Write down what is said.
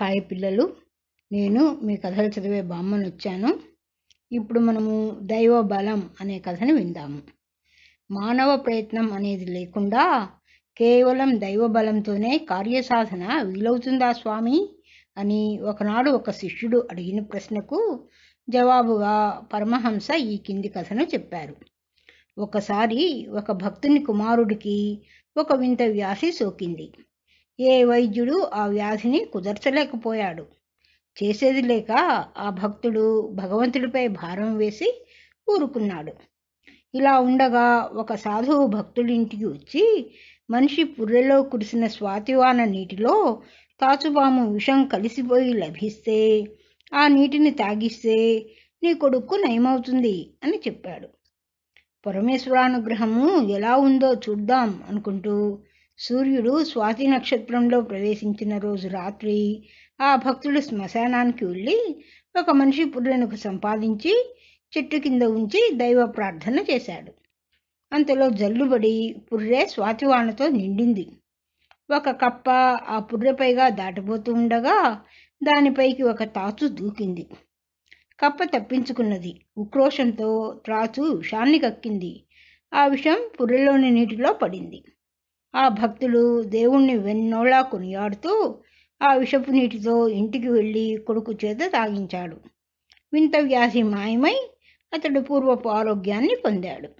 hi పిల్లలు నేను మీ కథలు చదివే బామ్మను వచ్చాను ఇప్పుడు మనము దైవ బలం అనే కథని విందాము మానవ ప్రయత్నం అనేది లేకుండా కేవలం దైవ బలంతోనే కార్యసాధన వీలవుతుందా స్వామి అని ఒకనాడు ఒక శిష్యుడు అడిగిన ప్రశ్నకు జవాబుగా పరమహంస ఈ కింది కథను చెప్పారు ఒకసారి ఒక భక్తుని కుమారుడికి ఒక వింత వ్యాసి సోకింది ఏ వైద్యుడు ఆ వ్యాధిని కుదర్చలేకపోయాడు చేసేది లేక ఆ భక్తుడు భగవంతుడిపై భారం వేసి ఊరుకున్నాడు ఇలా ఉండగా ఒక సాధువు భక్తుడింటికి వచ్చి మనిషి పుర్రెలో కురిసిన స్వాతివాన నీటిలో తాచుపాము విషం కలిసిపోయి లభిస్తే ఆ నీటిని తాగిస్తే నీ కొడుకు నయమవుతుంది అని చెప్పాడు పరమేశ్వరానుగ్రహము ఎలా ఉందో చూద్దాం అనుకుంటూ సూర్యుడు స్వాతి నక్షత్రంలో ప్రవేశించిన రోజు రాత్రి ఆ భక్తుడు శ్మశానానికి వెళ్ళి ఒక మనిషి పుర్రెనుకు సంపాదించి చెట్టు కింద ఉంచి దైవ ప్రార్థన చేశాడు అంతలో జల్లుబడి పుర్రె స్వాతివానతో నిండింది ఒక కప్ప ఆ పుర్రెపైగా దాటిపోతూ ఉండగా దానిపైకి ఒక తాచు దూకింది కప్ప తప్పించుకున్నది ఉక్రోషంతో త్రాచు విషాన్ని కక్కింది ఆ విషం పుర్రెలోని నీటిలో పడింది ఆ భక్తులు దేవుణ్ణి వెన్నోలా కొనియాడుతూ ఆ విషపు నీటితో ఇంటికి వెళ్ళి కొడుకు చేత తాగించాడు వింత వ్యాసి మాయమై అతడు పూర్వపు ఆరోగ్యాన్ని పొందాడు